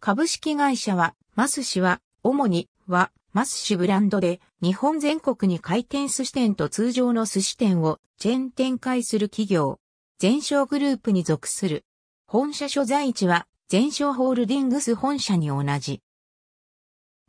株式会社は、マス氏は、主に、は、マス氏ブランドで、日本全国に回転寿司店と通常の寿司店をチェーン展開する企業。全商グループに属する。本社所在地は、全商ホールディングス本社に同じ。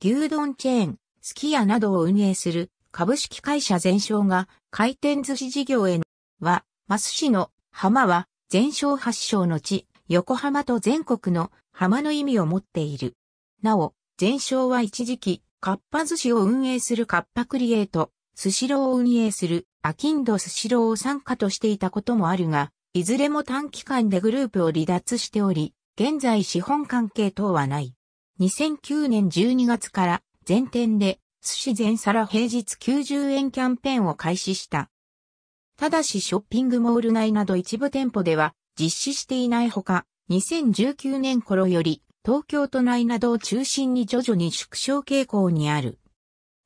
牛丼チェーン、スキヤなどを運営する株式会社全商が回転寿司事業へのは、マス氏の浜は全商発祥の地、横浜と全国の浜の意味を持っている。なお、前称は一時期、かっぱ寿司を運営するカッパクリエイト、スシローを運営するアキンドスシローを参加としていたこともあるが、いずれも短期間でグループを離脱しており、現在資本関係等はない。2009年12月から全店で寿司全皿平日90円キャンペーンを開始した。ただしショッピングモール内など一部店舗では実施していないほか、2019年頃より東京都内などを中心に徐々に縮小傾向にある。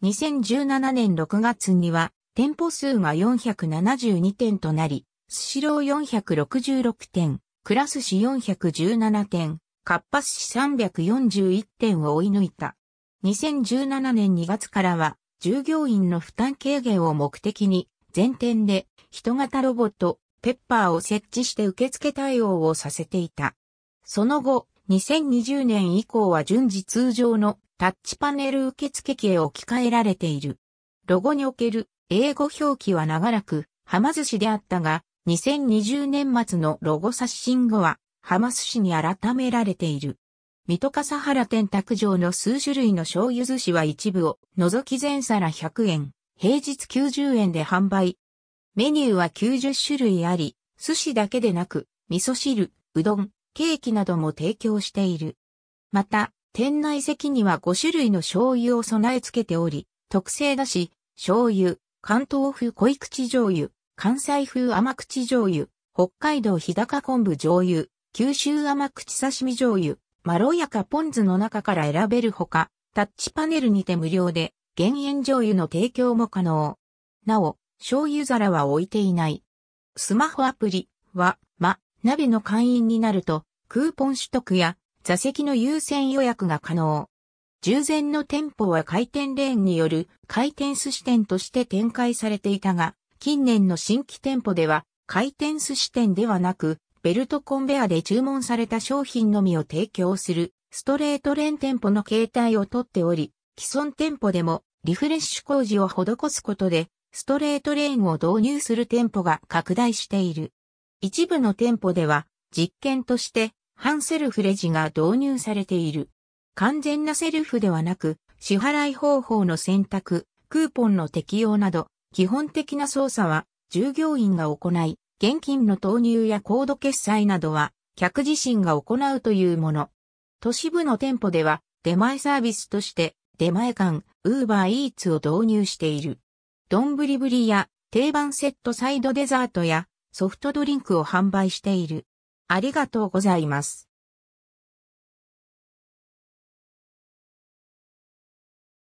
2017年6月には店舗数が472店となり、スシロー466店、クラス市417店、カッパス司341店を追い抜いた。2017年2月からは従業員の負担軽減を目的に全店で人型ロボット、ペッパーを設置して受付対応をさせていた。その後、2020年以降は順次通常のタッチパネル受付機へ置き換えられている。ロゴにおける英語表記は長らく、はま寿司であったが、2020年末のロゴ刷新後は、はま寿司に改められている。水戸笠原店卓上の数種類の醤油寿司は一部を除き全皿100円、平日90円で販売。メニューは90種類あり、寿司だけでなく、味噌汁、うどん、ケーキなども提供している。また、店内席には5種類の醤油を備え付けており、特製だし、醤油、関東風濃い口醤油、関西風甘口醤油、北海道日高昆布醤油、九州甘口刺身醤油、まろやかポン酢の中から選べるほか、タッチパネルにて無料で、減塩醤油の提供も可能。なお、醤油皿は置いていない。スマホアプリは、ナビの会員になると、クーポン取得や座席の優先予約が可能。従前の店舗は回転レーンによる回転寿司店として展開されていたが、近年の新規店舗では回転寿司店ではなく、ベルトコンベアで注文された商品のみを提供するストレートレーン店舗の形態をとっており、既存店舗でもリフレッシュ工事を施すことで、ストレートレーンを導入する店舗が拡大している。一部の店舗では実験として半セルフレジが導入されている。完全なセルフではなく、支払い方法の選択、クーポンの適用など、基本的な操作は従業員が行い、現金の投入やコード決済などは客自身が行うというもの。都市部の店舗では出前サービスとして出前館、ウーバーイーツを導入している。丼ぶりや定番セットサイドデザートやソフトドリンクを販売している。ありがとうございます。